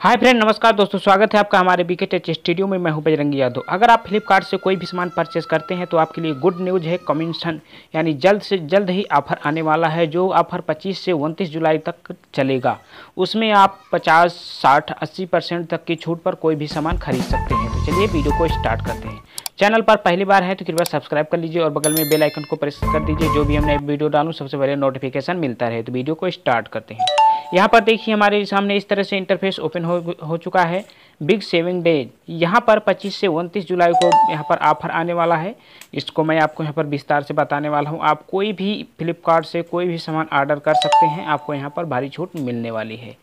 hi friend नमस्कार दोस्तों स्वागत है आपका हमारे बीके टेच स्टूडियो में मैं हूं बजरंगी यादव अगर आप फ्लिपकार्ट से कोई भी सामान परचेस करते हैं तो आपके लिए गुड न्यूज़ है कमीशन यानी जल्द से जल्द ही ऑफर आने वाला है जो ऑफर 25 से 29 जुलाई तक चलेगा उसमें आप 50 60 80 परसेंट तक की छूट पर कोई भी सामान खरीद सकते हैं तो चलिए वीडियो को स्टार्ट करते हैं चैनल पर पहली बार है तो कृपया सब्सक्राइब कर लीजिए और बगल में बेलाइकन को प्रेस कर दीजिए जो भी हम नए वीडियो डालूँ सबसे पहले नोटिफिकेशन मिलता रहे तो वीडियो को स्टार्ट करते हैं यहाँ पर देखिए हमारे सामने इस तरह से इंटरफेस ओपन हो हो चुका है बिग सेविंग डेज यहाँ पर 25 से 29 जुलाई को यहाँ पर ऑफर आने वाला है इसको मैं आपको यहाँ पर विस्तार से बताने वाला हूँ आप कोई भी फ्लिपकार्ट से कोई भी सामान ऑर्डर कर सकते हैं आपको यहाँ पर भारी छूट मिलने वाली है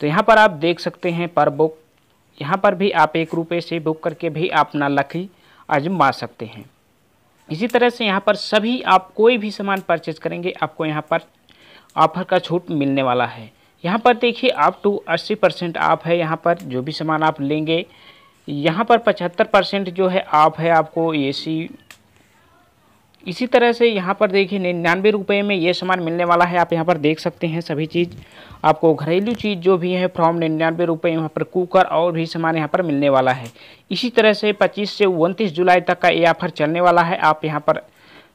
तो यहाँ पर आप देख सकते हैं पर बुक यहाँ पर भी आप एक रुपये से बुक करके भी आप लकी आजमा सकते हैं इसी तरह से यहाँ पर सभी आप कोई भी सामान परचेज करेंगे आपको यहाँ पर ऑफर का छूट मिलने वाला है यहाँ पर देखिए आप टू अस्सी परसेंट आप है यहाँ पर जो भी सामान आप लेंगे यहाँ पर पचहत्तर परसेंट जो है आप है आपको ए सी इसी तरह से यहाँ पर देखिए निन्यानवे रुपये में ये सामान मिलने वाला है आप यहाँ पर देख सकते हैं सभी चीज़ आपको घरेलू चीज़ जो भी है फ्रॉम निन्यानवे रुपये यहाँ पर कुकर और भी सामान यहाँ पर मिलने वाला है इसी तरह से 25 से उनतीस जुलाई तक का ये ऑफर चलने वाला है आप यहाँ पर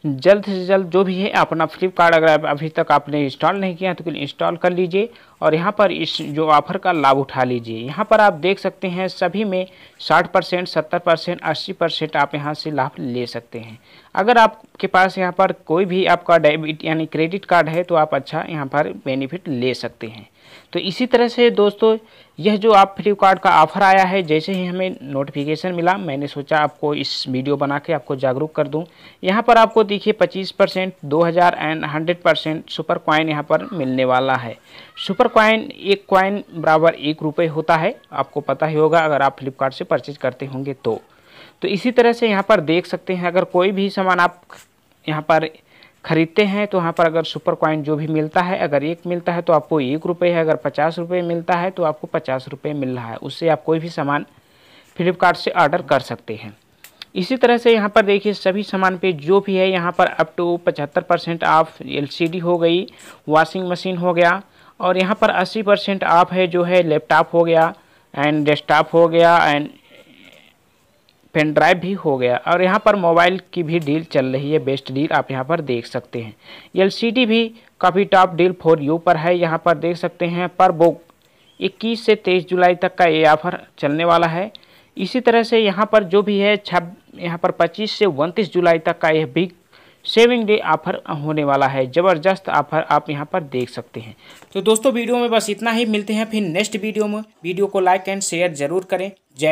जल्द से जल्द जो भी है अपना फ्लिपकार्ट अगर अभी तक आपने इंस्टॉल नहीं किया तो इंस्टॉल कर लीजिए और यहाँ पर इस जो ऑफर का लाभ उठा लीजिए यहाँ पर आप देख सकते हैं सभी में 60 परसेंट सत्तर परसेंट अस्सी परसेंट आप यहाँ से लाभ ले सकते हैं अगर आपके पास यहाँ पर कोई भी आपका डेबिट यानी क्रेडिट कार्ड है तो आप अच्छा यहाँ पर बेनिफिट ले सकते हैं तो इसी तरह से दोस्तों यह जो आप फ्लिपकार्ट का ऑफर आया है जैसे ही हमें नोटिफिकेशन मिला मैंने सोचा आपको इस वीडियो बना के आपको जागरूक कर दूं यहाँ पर आपको देखिए 25 परसेंट दो and hundred percent super coin यहाँ पर मिलने वाला है सुपर कॉइन एक कॉइन बराबर एक रुपये होता है आपको पता ही होगा अगर आप फ्लिपकार्ट से परचेज करते होंगे तो तो इसी तरह से यहाँ पर देख सकते हैं अगर कोई भी सामान आप यहाँ पर खरीदते हैं तो वहाँ पर अगर सुपर कॉइन जो भी मिलता है अगर एक मिलता है तो आपको एक रुपये है अगर पचास रुपये मिलता है तो आपको पचास रुपये मिल रहा है उससे आप कोई भी सामान फ्लिपकार्ट से ऑर्डर कर सकते हैं इसी तरह से यहाँ पर देखिए सभी सामान पे जो भी है यहाँ पर अप टू पचहत्तर परसेंट ऑफ एल हो गई वॉशिंग मशीन हो गया और यहाँ पर अस्सी परसेंट ऑफ है जो है लैपटॉप हो गया एंड डेस्कटॉप हो गया एंड पेन ड्राइव भी हो गया और यहाँ पर मोबाइल की भी डील चल रही है बेस्ट डील आप यहाँ पर देख सकते हैं एल भी काफ़ी टॉप डील फोर यू पर है यहाँ पर देख सकते हैं पर बुक इक्कीस से तेईस जुलाई तक का ये ऑफर चलने वाला है इसी तरह से यहाँ पर जो भी है छब यहाँ पर पच्चीस से उनतीस जुलाई तक का यह बिग सेविंग डे ऑफर होने वाला है ज़बरदस्त ऑफर आप यहाँ पर देख सकते हैं तो दोस्तों वीडियो में बस इतना ही मिलते हैं फिर नेक्स्ट वीडियो में वीडियो को लाइक एंड शेयर जरूर करें जय